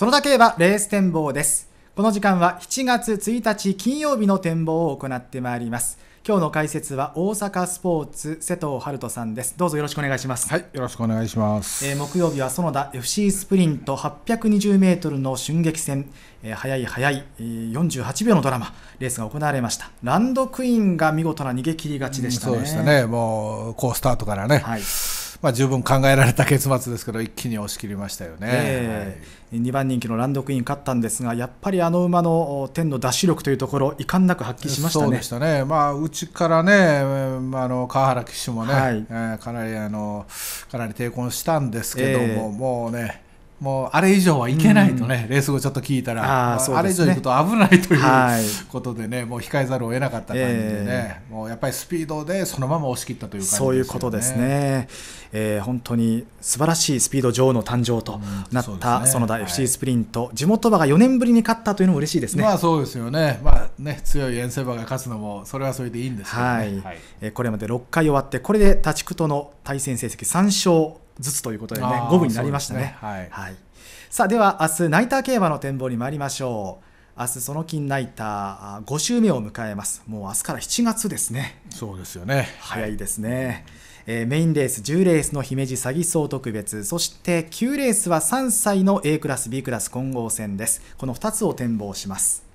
そのだけはレース展望です。この時間は7月1日金曜日の展望を行ってまいります。今日の解説は大阪スポーツ瀬戸春人さんです。どうぞよろしくお願いします。はい、よろしくお願いします。えー、木曜日は園田 FC スプリント820メートルの瞬撃戦、えー、早い早い、えー、48秒のドラマレースが行われました。ランドクイーンが見事な逃げ切り勝ちでしたね。うん、そうでしたね。もう好スタートからね。はい。まあ、十分考えられた結末ですけど一気に押し切りましたよね、えー、はい、2番人気のランドクイーン勝ったんですがやっぱりあの馬の天の脱脂力というところ遺憾なく発揮しましたね。そうでしたね、まあ、うちからね、まあ、あの川原騎手もね、はい、えー、かなりあのかなり抵抗したんですけども、えー、もうねもうあれ以上はいけないとね、うん、レース後ちょっと聞いたらあ、ね、あれ以上行くと危ないということでね、はい、もう控えざるを得なかった感じでね、えー、もうやっぱりスピードでそのまま押し切ったという、ね、そういうことですね、えー、本当に素晴らしいスピード女王の誕生となった園田 FC スプリント、はい、地元馬が4年ぶりに勝ったというのも嬉しいですね。まあそうですよね,、まあね、強い遠征馬が勝つのもそれはそれでいいんですけど、はいはい、えー、これまで6回終わってこれで立ち区との対戦成績3勝ずつということでね五分になりましたね、ね、はい、はい、さあでは明日ナイター競馬の展望に参りましょう明日その金ナイター五週目を迎えますもう明日から七月ですねそうですよね早いですね、えー、メインレース十レースの姫路詐欺総特別そして九レースは三歳の A クラス B クラス混合戦ですこの二つを展望します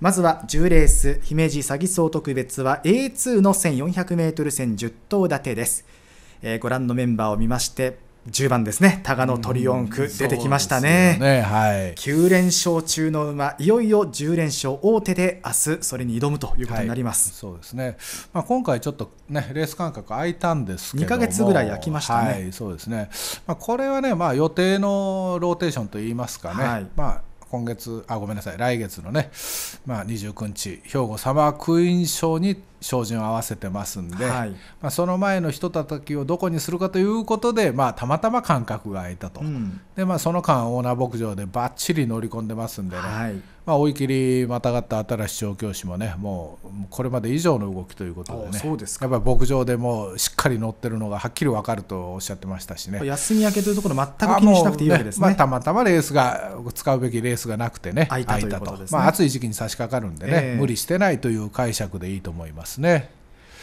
まずは10レース姫路詐欺総特別は A2 の 1400m 戦10頭立てですえー、ご覧のメンバーを見まして10番ですね、タガノトリオンク、出てきましたねね、はい、9連勝中の馬、いよいよ10連勝、大手で明日それに挑むということになります、はい、そうですね、まあ、今回、ちょっと、ね、レース間隔空いたんですけど2か月ぐらい空きましたね、はい、そうですね、まあ、これはね、まあ、予定のローテーションといいますかね。はい、まあ今月あごめんなさい来月のね、まあ、29日兵庫サマークイーン賞に照準を合わせてますんで、はい、まあ、その前のひとたたきをどこにするかということで、まあ、たまたま間隔が空いたと、うん、でまあ、その間オーナー牧場でばっちり乗り込んでますんでね、はい、まあ、追い切りまたがった新しい調教師もねもうこれまで以上の動きということでねそうですやっぱり牧場でもしっかり乗ってるのがはっきり分かるとおっしゃってましたしね休み明けというところ全く気にしなくていいわけですね、ね、まあ、たまたまレースが使うべきレースがなくてね空いたと、ね、まあ、暑い時期に差し掛かるんでね、えー、無理してないという解釈でいいと思います。ますね。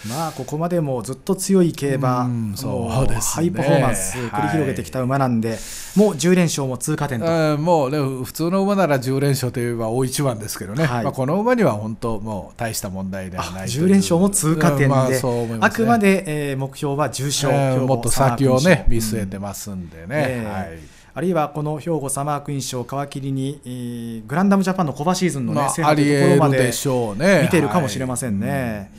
まあここまでもずっと強い競馬、そうです、ね、ハイパフォーマンス繰り広げてきた馬なんで、はい、もう10連勝も通過点と、もう、ね、普通の馬なら10連勝といえば大一番ですけどね、はい、まあ、この馬には本当、もう大した問題ではないい10連勝も通過点で、あくまで、えー、目標は重賞、えー、もっと先を、ね、見据えてますんでね。うんえー、はいあるいはこの兵庫サマークイーン賞を皮切りに、グランダムジャパンのコバシーズンのね、まあ、制覇というところまで見ているかもしれませんね。ね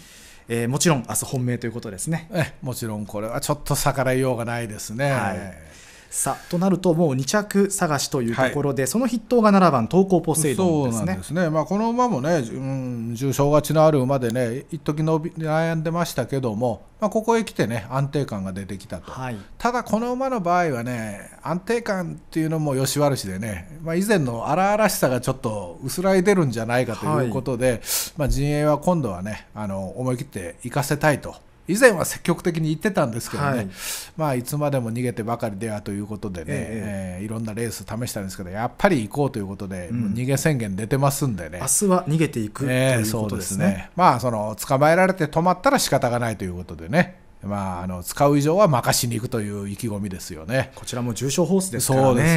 えー、もちろん明日本命ということですねえもちろんこれはちょっと逆らいようがないですね。はいさあとなるともう2着探しというところで、はい、その筆頭が7番東稿ポセイドンですね。そうなんですねまあ、この馬もね、うん、重傷がちのある馬でね一時の悩んでましたけども、まあ、ここへ来てね安定感が出てきたと、はい、ただこの馬の場合はね安定感っていうのもよし悪しでね、まあ、以前の荒々しさがちょっと薄らいでるんじゃないかということで、はい、まあ、陣営は今度はねあの思い切って行かせたいと。以前は積極的に行ってたんですけどね、はい、まあ、いつまでも逃げてばかりではということでね、えええー、いろんなレース試したんですけど、やっぱり行こうということで、うん、逃げ宣言出てますんでね、明日は逃げていくということですね、えー、すねまあ、その捕まえられて止まったら仕方がないということでね。まあ、あの使う以上は任しに行くという意気込みですよね。こちらも重傷ホースですからね。そうで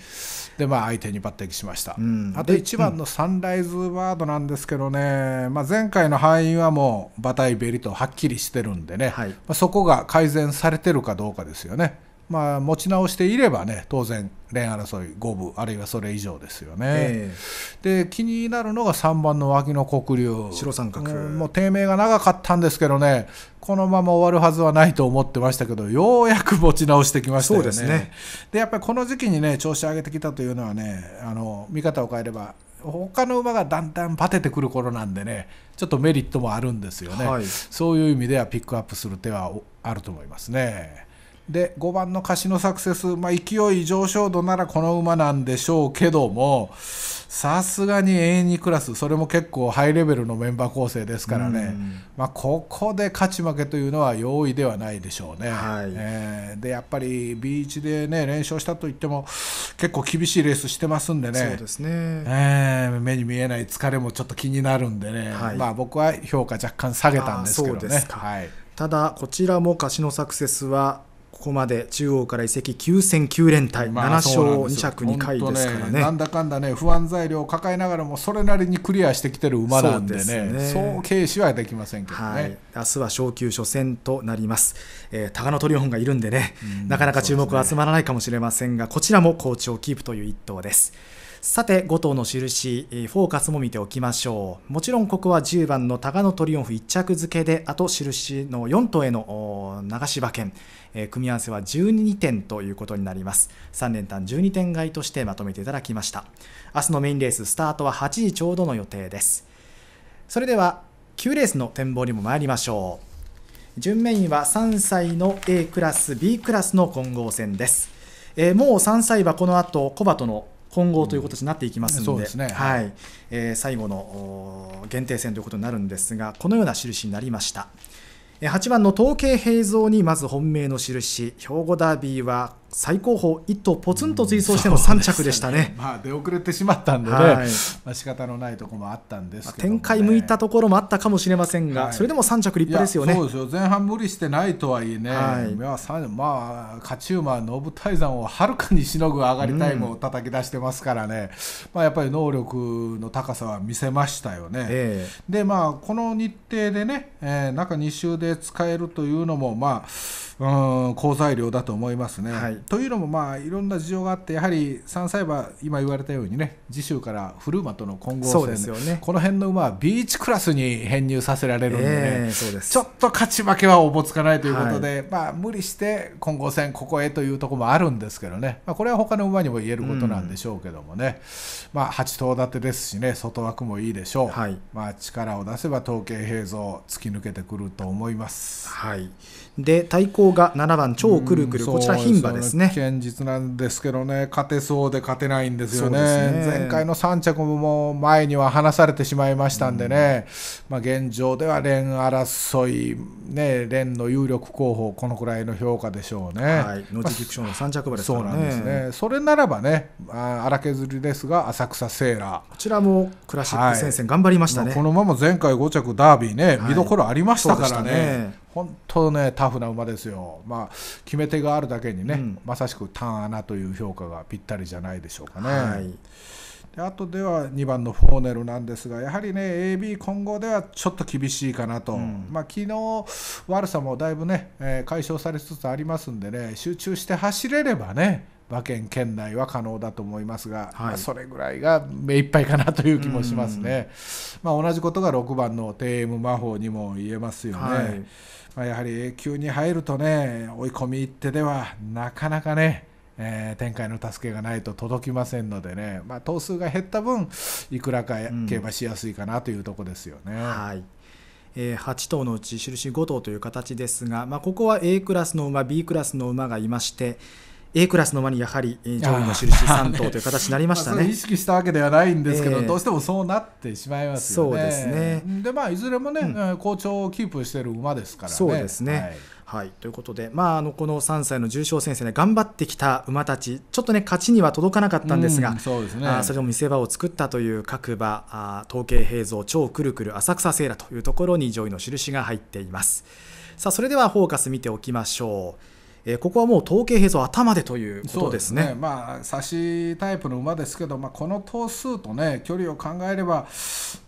す、はいでまあ相手に抜擢しました、うん、あと1番のサンライズワードなんですけどね、まあ、前回の敗因はもう馬体ベリとはっきりしてるんでね、はい、まあ、そこが改善されてるかどうかですよね。まあ、持ち直していればね当然、連争い五分あるいはそれ以上ですよね、えー、で気になるのが3番の脇の黒龍白三角、うん、もう低迷が長かったんですけどねこのまま終わるはずはないと思ってましたけどようやく持ち直してきましたよね。で、ね、やっぱりこの時期にね調子上げてきたというのはねあの見方を変えれば他の馬がだんだんバテてくる頃なんでねちょっとメリットもあるんですよね、はい、そういう意味ではピックアップする手はあると思いますね。で5番のカシノサクセス、まあ、勢い上昇度ならこの馬なんでしょうけどもさすがに A2 クラスそれも結構ハイレベルのメンバー構成ですからね、まあ、ここで勝ち負けというのは容易ではないでしょうね。はい、えー、でやっぱり B1 で、ね、連勝したといっても結構厳しいレースしてますんでねそうですね、えー、目に見えない疲れもちょっと気になるんでね、はい、まあ、僕は評価若干下げたんですけどね。はい、ただこちらもカシノサクセスはここまで中央から移籍9戦9連対、まあ、7勝2着2回ですからね、ね、なんだかんだね不安材料を抱えながらもそれなりにクリアしてきてる馬なんでねそう軽視、はできませんけどね、はい、明日は昇級初戦となります、えー、高野トリオンがいるんでね、うん、なかなか注目は集まらないかもしれませんが、ね、こちらも好調キープという一頭ですさて5頭の印フォーカスも見ておきましょうもちろんここは10番の高野トリオンフ1着付けであと印の4頭への長芝県、えー、組み合わせは12点ということになります3連単12点買いとしてまとめていただきました明日のメインレーススタートは8時ちょうどの予定ですそれでは9レースの展望にも参りましょう準メインは3歳の A クラス B クラスの混合戦です、えー、もう3歳はこの後コバとの混合ということになっていきますので、はいえ最後の限定戦ということになるんですがこのような印になりました。8番の統計平蔵にまず本命の印兵庫ダービーは最高峰一頭ポツンと追走しての3着でしたねね、まあ、出遅れてしまったんでね、はいまあ仕方のないところもあったんです、ね、展開向いたところもあったかもしれませんが、はい、それでも3着立派ですよねそうですよ前半無理してないとはいえね、はいまあ、勝ち馬はノブ山をはるかにしのぐ上がりタイムを叩き出してますからね、うん、まあ、やっぱり能力の高さは見せましたよね。えー、でまあこの日程でね、えー、中2周で使えるというのもまあうん好材料だと思いますね。はい、というのも、まあ、いろんな事情があってやはり3歳馬今言われたようにね次週から古馬との混合戦で、ね、この辺の馬はビーチクラスに編入させられるんで,、ねえー、そうですちょっと勝ち負けはおぼつかないということで、はい、まあ、無理して混合戦ここへというところもあるんですけどね、まあ、これは他の馬にも言えることなんでしょうけどもね、うん、まあ、8頭立てですしね外枠もいいでしょう、はい、まあ、力を出せば統計平蔵突き抜けてくると思います。はいで対抗が7番超くるくる、こちら牝馬ですね堅実なんですけどね勝てそうで勝てないんですよね、ね、前回の3着も前には離されてしまいましたんでね、まあ、現状では連争い、ね、連の有力候補このくらいの評価でしょうね、はい、ノジフィクションの3着馬です、ね、そうなんですねそれならばね荒削りですが浅草セーラーこちらもクラシック戦線頑張りましたね、はい、このまま前回5着ダービーね見どころありましたからね、はい本当ねタフな馬ですよ、まあ、決め手があるだけにね、うん、まさしくターン穴という評価がぴったりじゃないでしょうかね。はいであとでは2番のフォーネルなんですがやはりね AB 混合ではちょっと厳しいかなと、うん、まあ、昨日悪さもだいぶね、えー、解消されつつありますんでね集中して走れればね馬券圏内は可能だと思いますが、はい、それぐらいが目いっぱいかなという気もしますね、まあ、同じことが6番のテーム魔法にも言えますよね、はい、まあ、やはり A 級に入るとね追い込み一手ではなかなかねえー、展開の助けがないと届きませんのでね、まあ、頭数が減った分いくらか競馬しやすいかなというとこですよね。うんはいえー、8頭のうち印5頭という形ですが、まあ、ここは A クラスの馬 B クラスの馬がいまして、A クラスの間にやはり上位の印3頭という形になりましたね意識したわけではないんですけど、えー、どうしてもそうなってしまいますよね。そうですねでまあいずれもね、うん、好調をキープしている馬ですからね。そうですね、はいはい、ということで、まあ、あのこの3歳の重賞戦線で頑張ってきた馬たち、ちょっとね、勝ちには届かなかったんですが、うん、そ、ね、あそれでも見せ場を作ったという各馬、あ統計平蔵、超くるくる、浅草セーラというところに上位の印が入っています。さあそれではフォーカス見ておきましょう。えー、ここはもう統計並走頭でということですね、ね、まあ、差しタイプの馬ですけど、まあ、この頭数と、ね、距離を考えれば、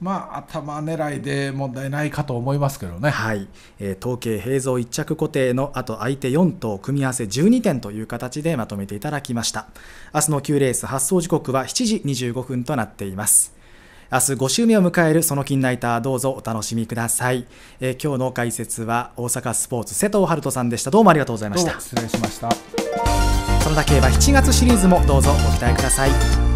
まあ、頭狙いで問題ないかと思いますけどね、はいえー、統計並走1着固定のあと相手4頭組み合わせ12点という形でまとめていただきました明日の9レース発走時刻は7時25分となっています。明日5週目を迎えるその金ナイター、どうぞお楽しみください。えー、今日の解説は大阪スポーツ瀬藤春人さんでした。どうもありがとうございました。失礼しました。その他競馬7月シリーズもどうぞご期待ください。